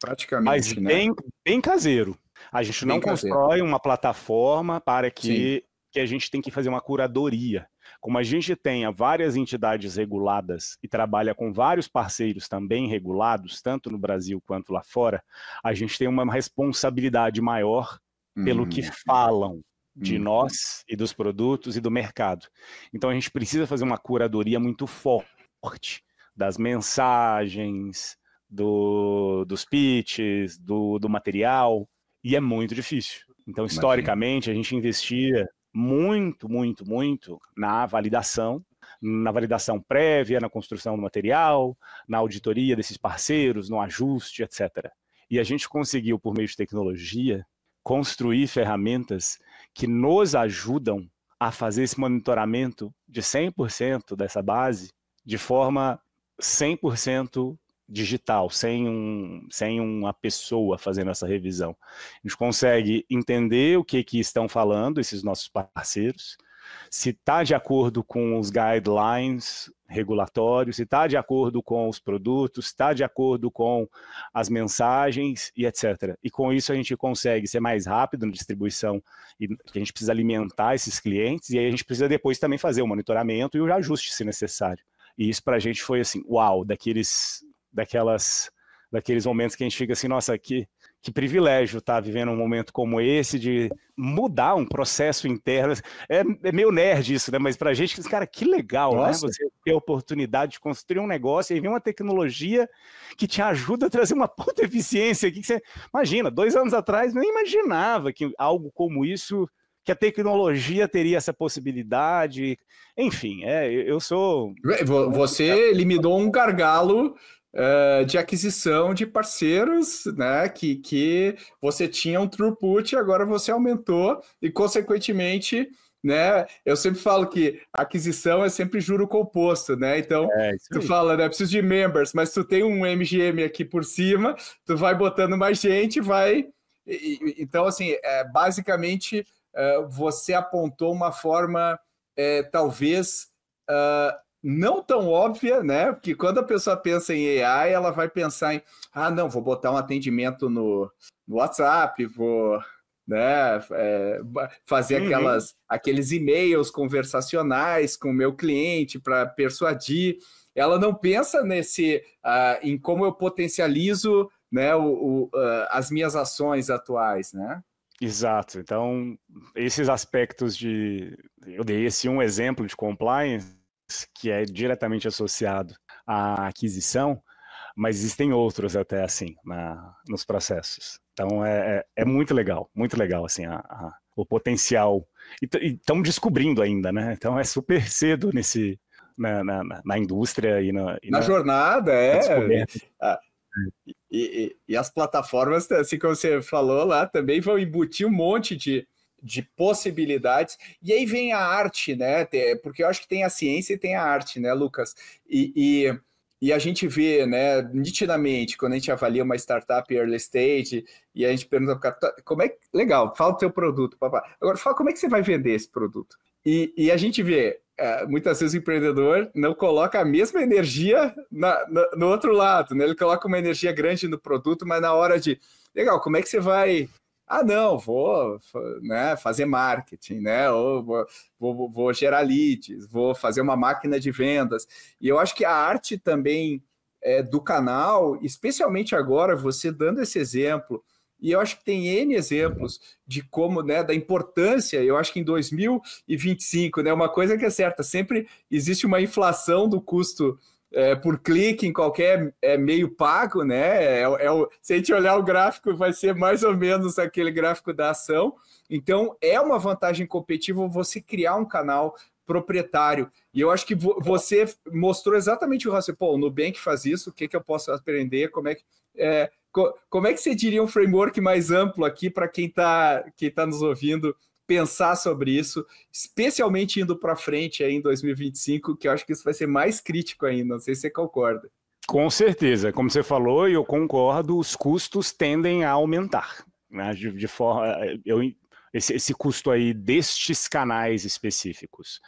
Praticamente. Mas né? Bem, bem caseiro. A gente bem não caseiro. constrói uma plataforma para que que a gente tem que fazer uma curadoria. Como a gente tenha várias entidades reguladas e trabalha com vários parceiros também regulados, tanto no Brasil quanto lá fora, a gente tem uma responsabilidade maior pelo que uhum. falam de uhum. nós e dos produtos e do mercado. Então a gente precisa fazer uma curadoria muito forte das mensagens, do, dos pitches, do, do material, e é muito difícil. Então, historicamente, a gente investia muito, muito, muito na validação, na validação prévia, na construção do material, na auditoria desses parceiros, no ajuste, etc. E a gente conseguiu, por meio de tecnologia, construir ferramentas que nos ajudam a fazer esse monitoramento de 100% dessa base de forma 100% digital, sem, um, sem uma pessoa fazendo essa revisão. A gente consegue entender o que, que estão falando esses nossos parceiros, se está de acordo com os guidelines regulatórios, se está de acordo com os produtos, se está de acordo com as mensagens e etc. E com isso a gente consegue ser mais rápido na distribuição, e a gente precisa alimentar esses clientes, e aí a gente precisa depois também fazer o monitoramento e o ajuste se necessário. E isso para a gente foi assim, uau, daqueles daquelas daqueles momentos que a gente fica assim, nossa, que, que privilégio estar tá, vivendo um momento como esse de mudar um processo interno. É, é meio nerd isso, né? Mas para a gente, cara, que legal, né? nossa. né? Você ter a oportunidade de construir um negócio e vir uma tecnologia que te ajuda a trazer uma puta eficiência aqui. Que você, imagina, dois anos atrás, nem imaginava que algo como isso que a tecnologia teria essa possibilidade. Enfim, é, eu sou. Você limitou um gargalo de aquisição de parceiros, né? Que, que você tinha um throughput, agora você aumentou e, consequentemente, né? Eu sempre falo que aquisição é sempre juro composto, né? Então, é, tu fala, né? Preciso de members, mas tu tem um MGM aqui por cima, tu vai botando mais gente, vai. Então, assim, é, basicamente, você apontou uma forma, é, talvez, não tão óbvia, né? Porque quando a pessoa pensa em AI, ela vai pensar em, ah, não, vou botar um atendimento no, no WhatsApp, vou né, é, fazer uhum. aquelas, aqueles e-mails conversacionais com o meu cliente para persuadir. Ela não pensa nesse, uh, em como eu potencializo né, o, o, uh, as minhas ações atuais, né? Exato. Então, esses aspectos de. Eu dei esse um exemplo de compliance, que é diretamente associado à aquisição, mas existem outros até assim na, nos processos. Então é, é, é muito legal, muito legal assim a, a, o potencial e estão descobrindo ainda, né? Então é super cedo nesse na, na, na indústria e na, e na jornada é. Ah, e, e, e as plataformas, assim como você falou lá, também vão embutir um monte de, de possibilidades. E aí vem a arte, né? Porque eu acho que tem a ciência e tem a arte, né, Lucas? E, e, e a gente vê, né, nitidamente, quando a gente avalia uma startup early stage e a gente pergunta para o cara, tá, como é que. Legal, fala o teu produto, papai. Agora, fala como é que você vai vender esse produto. E, e a gente vê, é, muitas vezes o empreendedor não coloca a mesma energia na, na, no outro lado, né? Ele coloca uma energia grande no produto, mas na hora de. Legal, como é que você vai ah, não, vou né, fazer marketing, né? Ou vou, vou, vou, gerar leads, vou fazer uma máquina de vendas. E eu acho que a arte também é, do canal, especialmente agora, você dando esse exemplo, e eu acho que tem N exemplos de como, né, da importância, eu acho que em 2025, né, uma coisa que é certa, sempre existe uma inflação do custo é, por clique em qualquer é, meio pago, né? É, é, é, o, se a gente olhar o gráfico, vai ser mais ou menos aquele gráfico da ação. Então, é uma vantagem competitiva você criar um canal proprietário. E eu acho que vo você mostrou exatamente o raciocínio. Pô, o Nubank faz isso, o que, que eu posso aprender? Como é que. É, como é que você diria um framework mais amplo aqui para quem está quem tá nos ouvindo pensar sobre isso, especialmente indo para frente aí em 2025, que eu acho que isso vai ser mais crítico ainda. Não sei se você concorda. Com certeza, como você falou, e eu concordo, os custos tendem a aumentar. Né? De, de forma, eu, esse, esse custo aí destes canais específicos.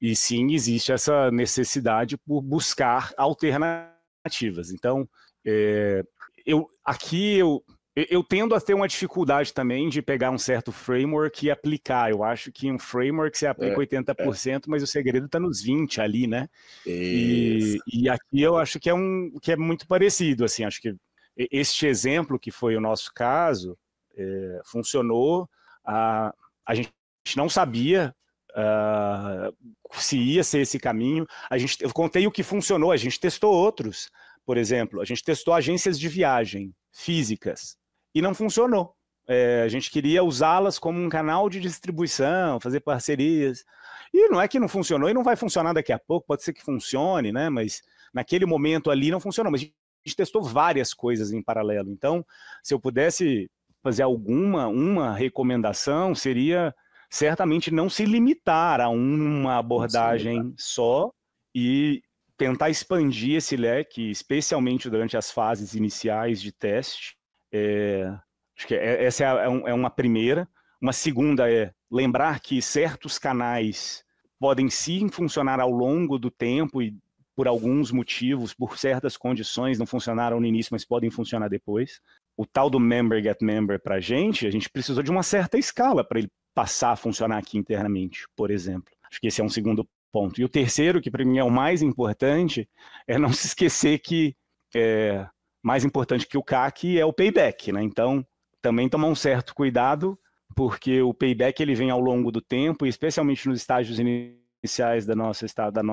E sim, existe essa necessidade por buscar alternativas. Então, é, eu aqui eu eu tendo a ter uma dificuldade também de pegar um certo framework e aplicar. Eu acho que um framework você aplica é, 80%, é. mas o segredo está nos 20% ali, né? E, e, aqui eu acho que é, um, que é muito parecido, assim. Acho que este exemplo, que foi o nosso caso, é, funcionou. A, a gente não sabia uh, se ia ser esse caminho. A gente, eu contei o que funcionou, a gente testou outros. Por exemplo, a gente testou agências de viagem físicas e não funcionou. É, a gente queria usá-las como um canal de distribuição, fazer parcerias. E não é que não funcionou e não vai funcionar daqui a pouco, pode ser que funcione, né? Mas naquele momento ali não funcionou. Mas a gente testou várias coisas em paralelo. Então, se eu pudesse fazer alguma uma recomendação, seria certamente não se limitar a uma abordagem só e tentar expandir esse leque, especialmente durante as fases iniciais de teste, é, acho que é, é, essa é, é, uma primeira. Uma segunda é lembrar que certos canais podem sim funcionar ao longo do tempo e por alguns motivos, por certas condições, não funcionaram no início, mas podem funcionar depois. O tal do member get member para a gente, a gente precisou de uma certa escala para ele passar a funcionar aqui internamente, por exemplo. Acho que esse é um segundo ponto. E o terceiro, que para mim é o mais importante, é não se esquecer que é, mais importante que o CAC é o payback, né? Então, também tomar um certo cuidado, porque o payback ele vem ao longo do tempo, especialmente nos estágios iniciais da nossa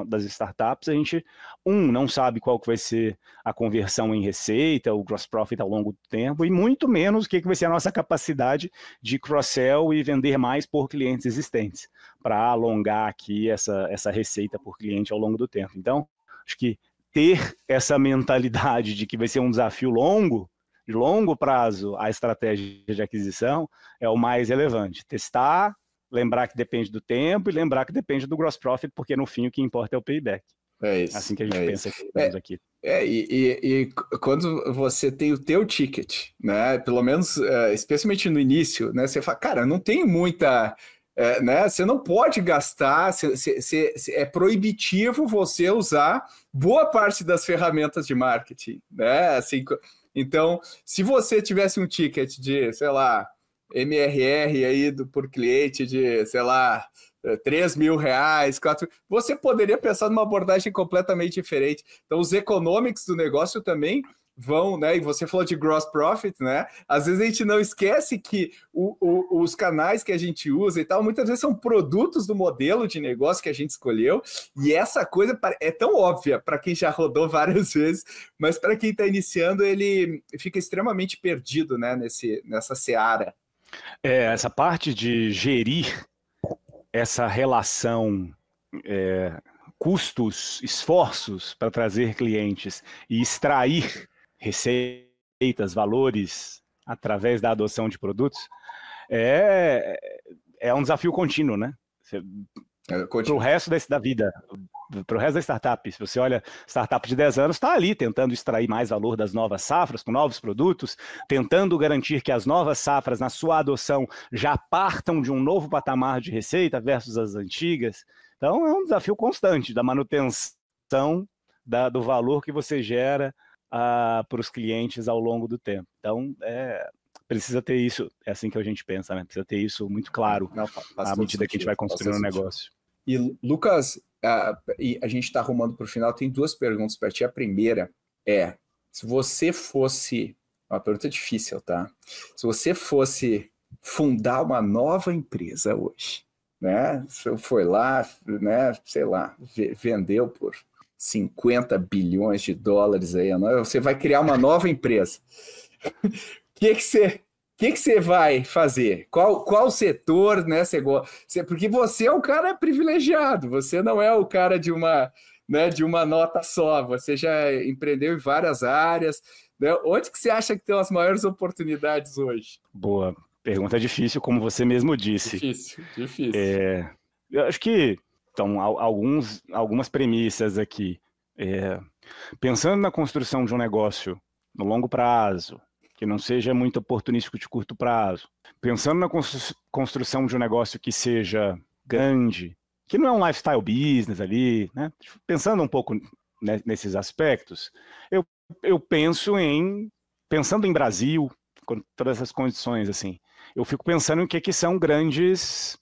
das startups, a gente um não sabe qual que vai ser a conversão em receita, o gross profit ao longo do tempo, e muito menos o que, que vai ser a nossa capacidade de cross-sell e vender mais por clientes existentes, para alongar aqui essa, essa receita por cliente ao longo do tempo. Então, acho que ter essa mentalidade de que vai ser um desafio longo, de longo prazo, a estratégia de aquisição é o mais relevante. Testar, lembrar que depende do tempo e lembrar que depende do gross profit, porque no fim o que importa é o payback. É isso. Assim que a gente é pensa isso. É, aqui. É, e, e, e, quando você tem o teu ticket, né? Pelo menos, eh, especialmente no início, né? Você fala, cara, não tem muita é, né? Você não pode gastar, cê, cê, cê, é proibitivo você usar boa parte das ferramentas de marketing, né? Assim, então, se você tivesse um ticket de, sei lá, MRR aí do, por cliente de, sei lá, 3 é, mil reais, 4 você poderia pensar numa abordagem completamente diferente. Então, os econômicos do negócio também vão, né? E você falou de gross profit, né? Às vezes a gente não esquece que o, o, os canais que a gente usa e tal, muitas vezes são produtos do modelo de negócio que a gente escolheu. E essa coisa é tão óbvia para quem já rodou várias vezes, mas para quem está iniciando, ele fica extremamente perdido, né? Nesse, nessa seara. É, essa parte de gerir essa relação. É, custos, esforços para trazer clientes e extrair receitas, valores, através da adoção de produtos, é, é um desafio contínuo, né? para é, o resto desse, da vida, para o resto da startup. Se você olha, startup de 10 anos está ali tentando extrair mais valor das novas safras, com novos produtos, tentando garantir que as novas safras, na sua adoção, já partam de um novo patamar de receita versus as antigas. Então, é um desafio constante da manutenção da, do valor que você gera para os clientes ao longo do tempo. Então, é, precisa ter isso, é assim que a gente pensa, né? Precisa ter isso muito claro Não, à medida sentido, que a gente vai construindo o um negócio. E, Lucas, a, a gente está arrumando para o final, tem duas perguntas para ti. A primeira é, se você fosse, é uma pergunta difícil, tá? Se você fosse fundar uma nova empresa hoje, né? Se eu for lá, né, sei lá, vendeu por 50 bilhões de dólares aí, é? você vai criar uma nova empresa. O que, que você que, que você vai fazer? Qual, qual setor, né? Você, você, porque você é um cara privilegiado, você não é o cara de uma, né, de uma nota só, você já empreendeu em várias áreas. Né? Onde que você acha que tem as maiores oportunidades hoje? Boa. Pergunta difícil, como você mesmo disse. Difícil, difícil. É, eu acho que então, alguns, algumas premissas aqui. É, pensando na construção de um negócio no longo prazo, que não seja muito oportunístico de curto prazo, pensando na construção de um negócio que seja grande, que não é um lifestyle business ali, né? pensando um pouco nesses aspectos, eu, eu penso em, pensando em Brasil, com todas essas condições, assim, eu fico pensando em que, que são grandes,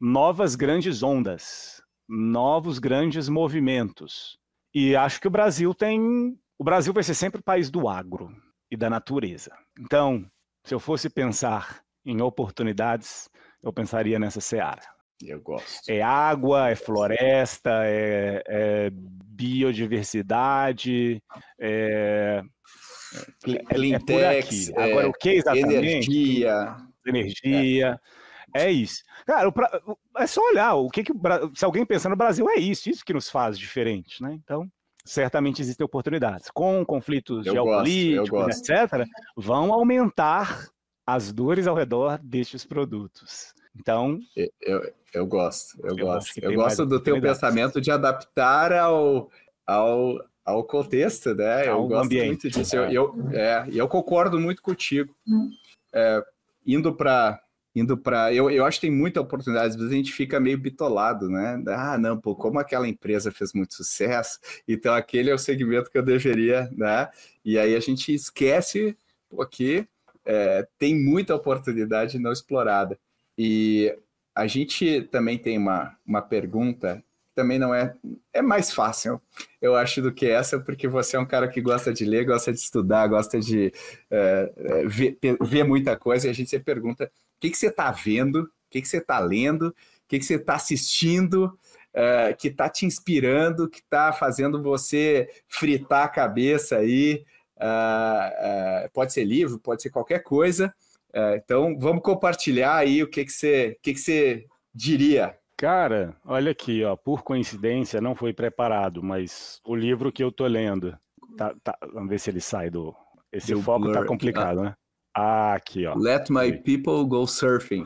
novas grandes ondas, novos grandes movimentos. E acho que o Brasil tem. O Brasil vai ser sempre o país do agro e da natureza. Então, se eu fosse pensar em oportunidades, eu pensaria nessa seara. Eu gosto. É água, é floresta, é, é biodiversidade, é, é, é, por aqui. Agora, o que é, exatamente? Energia. Energia. É é isso. Cara, pra... é só olhar o que, que o... se alguém pensar no Brasil é isso, isso que nos faz diferente, né? Então, certamente existem oportunidades. Com conflitos eu geopolíticos, gosto, etc., vão aumentar as dores ao redor destes produtos. Então. Eu, eu, eu gosto, eu, eu gosto. Eu gosto do teu pensamento de adaptar ao, ao, ao contexto, né? Ao eu gosto ambiente. muito disso. Eu, eu, é, eu concordo muito contigo. Hum. É, indo para indo para. Eu, eu acho que tem muita oportunidade, às vezes a gente fica meio bitolado, né? Ah, não, pô, como aquela empresa fez muito sucesso, então aquele é o segmento que eu deveria, né? E aí a gente esquece porque que é, tem muita oportunidade não explorada. E a gente também tem uma, uma pergunta também não é. É mais fácil, eu acho, do que essa, porque você é um cara que gosta de ler, gosta de estudar, gosta de é, é ver, ver, muita coisa, e a gente se pergunta que, que você está vendo, o que, você está lendo, o que, você está assistindo, uh, que está te inspirando, que está fazendo você fritar a cabeça aí. Uh, uh, pode ser livro, pode ser qualquer coisa. então, vamos compartilhar aí o que, que, você, que, que você diria Cara, olha aqui, ó, por coincidência, não foi preparado, mas o livro que eu tô lendo, tá, tá, vamos ver se ele sai do. Esse foco tá blur. tá complicado, ah. né? Ah, aqui, ó. Let My People Go Surfing.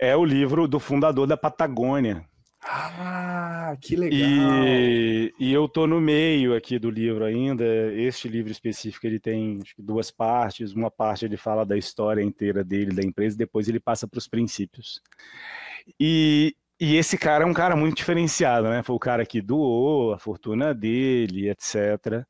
É o livro do fundador da Patagônia. Ah, que legal! E, e eu tô no meio aqui do livro ainda. Este livro específico ele tem duas partes. Uma parte ele fala da história inteira dele, da empresa, depois ele passa para os princípios. E, e esse cara é um cara muito diferenciado, né? Foi o cara que doou a fortuna dele, etc.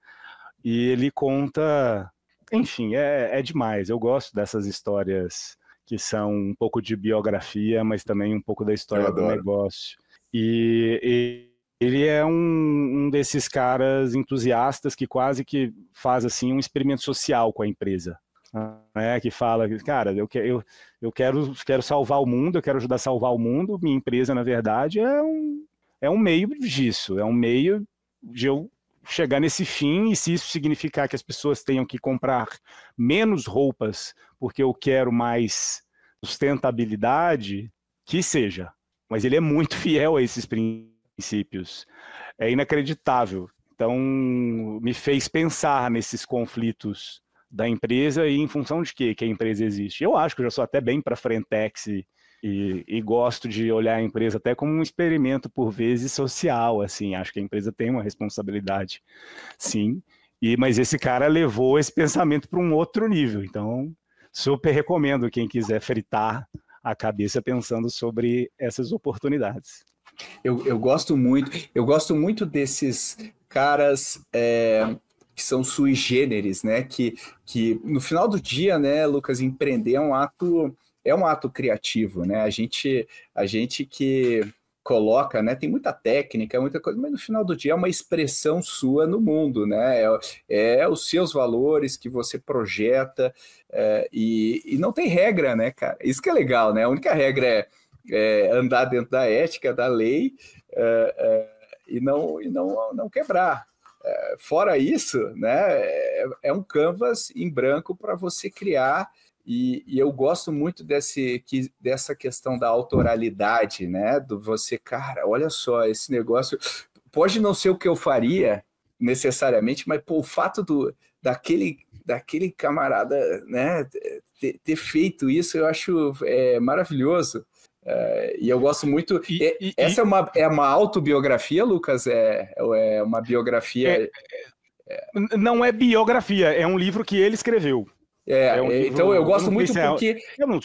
E ele conta enfim, é, é demais. Eu gosto dessas histórias que são um pouco de biografia, mas também um pouco da história do negócio. E, e ele é um, um, desses caras entusiastas que quase que faz assim um experimento social com a empresa. Né? Que fala, cara, eu, que, eu, eu quero, quero salvar o mundo, eu quero ajudar a salvar o mundo. Minha empresa, na verdade, é um, é um meio disso, é um meio de eu chegar nesse fim, e se isso significar que as pessoas tenham que comprar menos roupas porque eu quero mais sustentabilidade, que seja. Mas ele é muito fiel a esses princípios. É inacreditável. Então, me fez pensar nesses conflitos da empresa e em função de quê que a empresa existe. Eu acho que eu já sou até bem para frentex e e, e, gosto de olhar a empresa até como um experimento, por vezes, social, assim, acho que a empresa tem uma responsabilidade, sim, e mas esse cara levou esse pensamento para um outro nível, então super recomendo quem quiser fritar a cabeça pensando sobre essas oportunidades. Eu, eu gosto muito, eu gosto muito desses caras é, que são sui generis, né, que, que no final do dia, né, Lucas, empreender é um ato é um ato criativo, né? A gente, a gente que coloca, né? Tem muita técnica, muita coisa, mas no final do dia é uma expressão sua no mundo, né? É, é os seus valores que você projeta é, e, e, não tem regra, né, cara? Isso que é legal, né? A única regra é, é andar dentro da ética, da lei é, é, e não e não não quebrar. É, fora isso, né? É, um canvas em branco para você criar e, e, eu gosto muito desse, que, dessa questão da autoralidade, né? Do você, cara, olha só, esse negócio pode não ser o que eu faria necessariamente, mas pô, o fato do, daquele, daquele camarada né, ter, ter feito isso eu acho é, maravilhoso. É, e eu gosto muito. E, é, e, essa e... É, uma, é uma autobiografia, Lucas? É, é uma biografia. É, não é biografia, é um livro que ele escreveu. É, é um é, livro, então eu gosto eu muito é porque. É, eu, não,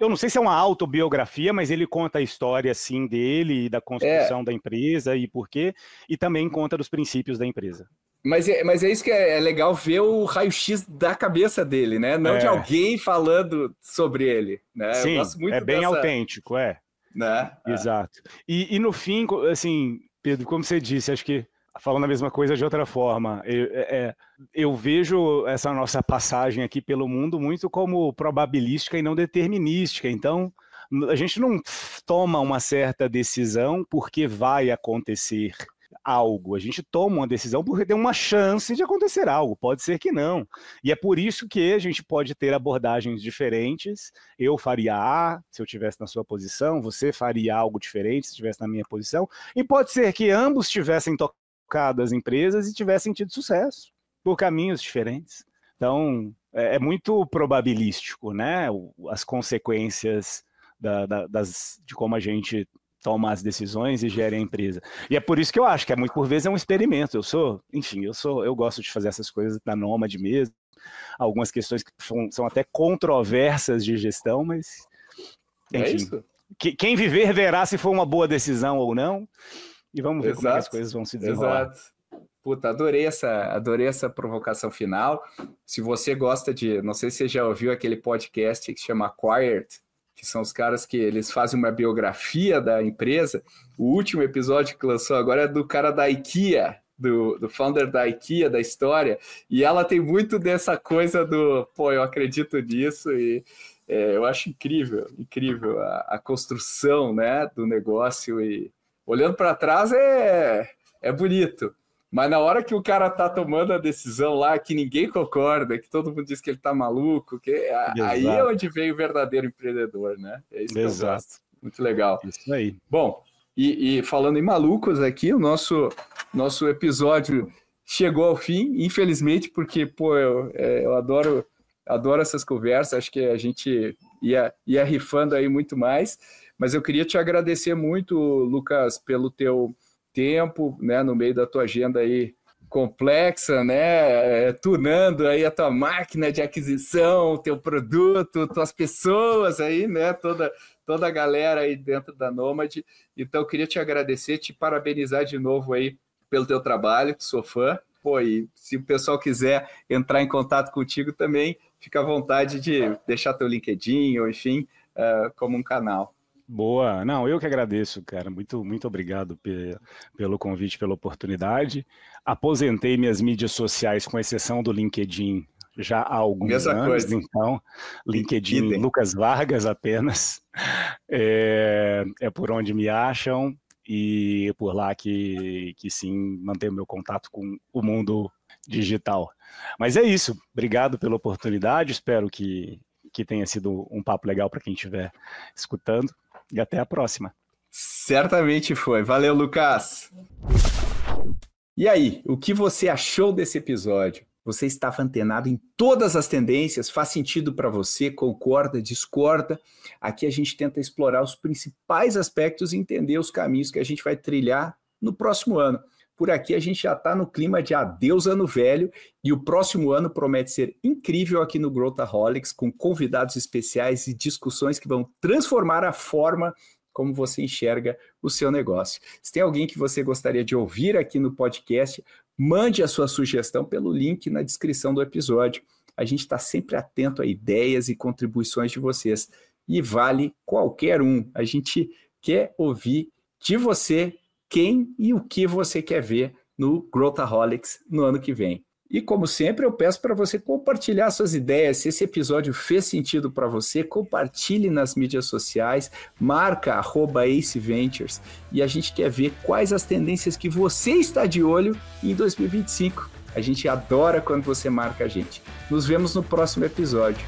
eu não sei se é uma autobiografia, mas ele conta a história, sim, dele e da construção é. da empresa e por quê, e também conta dos princípios da empresa. Mas é, mas é isso que é, é legal ver o raio-x da cabeça dele, né? Não de alguém falando sobre ele. Né? Sim, é bem dessa... autêntico, é. Né? Exato. E, e no fim, assim, Pedro, como você disse, acho que falando a mesma coisa de outra forma. Eu, é, é, eu, vejo essa nossa passagem aqui pelo mundo muito como probabilística e não determinística. Então, a gente não toma uma certa decisão porque vai acontecer algo. A gente toma uma decisão porque tem uma chance de acontecer algo. Pode ser que não. E é por isso que a gente pode ter abordagens diferentes. Eu faria A, se eu tivesse na sua posição, você faria algo diferente se estivesse na minha posição. E pode ser que ambos tivessem tocado as empresas e tivessem tido sucesso por caminhos diferentes. Então, é, é muito probabilístico, né? As consequências da, da, das, de como a gente toma as decisões e gera a empresa. E é por isso que eu acho que é muito por vezes é um experimento. Eu sou, enfim, eu sou, eu gosto de fazer essas coisas na nômade mesmo. Algumas questões que são, são até controversas de gestão, mas é enfim. É isso? quem viver verá se foi uma boa decisão ou não e vamos ver Exato. como as coisas vão se desenrolar. Exato. Puta, adorei essa, adorei essa provocação final. Se você gosta de, não sei se você já ouviu aquele podcast que se chama Quiet, que são os caras que eles fazem uma biografia da empresa. O último episódio que lançou agora é do cara da IKEA, do, do founder da IKEA, da história, e ela tem muito dessa coisa do, pô, eu acredito nisso e é, eu acho incrível, incrível a, a construção, né, do negócio e olhando para trás é, é bonito. Mas na hora que o cara tá tomando a decisão lá, que ninguém concorda, que todo mundo diz que ele tá maluco, que Exato. aí é onde vem o verdadeiro empreendedor, né? É isso Exato. Muito legal. Isso aí. Bom, e, e, falando em malucos aqui, o nosso, nosso episódio chegou ao fim, infelizmente, porque, pô, eu, é, eu adoro, adoro essas conversas, acho que a gente ia, ia rifando aí muito mais. Mas eu queria te agradecer muito, Lucas, pelo teu tempo, né, no meio da tua agenda aí complexa, né, é, tunando aí a tua máquina de aquisição, teu produto, tuas pessoas aí, né, toda toda a galera aí dentro da Nômade. Então eu queria te agradecer, te parabenizar de novo aí pelo teu trabalho, sou fã. Pô, e se o pessoal quiser entrar em contato contigo também, fica à vontade de deixar teu LinkedIn ou enfim, uh, como um canal. Boa. Não, eu que agradeço, cara. Muito, muito obrigado pe pelo convite, pela oportunidade. Aposentei minhas mídias sociais, com exceção do LinkedIn, já há alguns Mesma anos. Coisa. Então, LinkedIn Lucas Vargas apenas. É, é por onde me acham e por lá que, que sim mantenho meu contato com o mundo digital. Mas é isso. Obrigado pela oportunidade. Espero que, que tenha sido um papo legal para quem estiver escutando. E até a próxima. Certamente foi. Valeu, Lucas. E aí, o que você achou desse episódio? Você estava antenado em todas as tendências? Faz sentido para você? Concorda? Discorda? Aqui a gente tenta explorar os principais aspectos e entender os caminhos que a gente vai trilhar no próximo ano por aqui a gente já está no clima de adeus ano velho e o próximo ano promete ser incrível aqui no Growthaholics, com convidados especiais e discussões que vão transformar a forma como você enxerga o seu negócio. Se tem alguém que você gostaria de ouvir aqui no podcast, mande a sua sugestão pelo link na descrição do episódio. A gente está sempre atento a ideias e contribuições de vocês. E vale qualquer um. A gente quer ouvir de você quem e o que você quer ver no Grotaholics no ano que vem. E como sempre, eu peço para você compartilhar suas ideias. Se esse episódio fez sentido para você, compartilhe nas mídias sociais, marca @aceventures e a gente quer ver quais as tendências que você está de olho em 2025. A gente adora quando você marca a gente. Nos vemos no próximo episódio.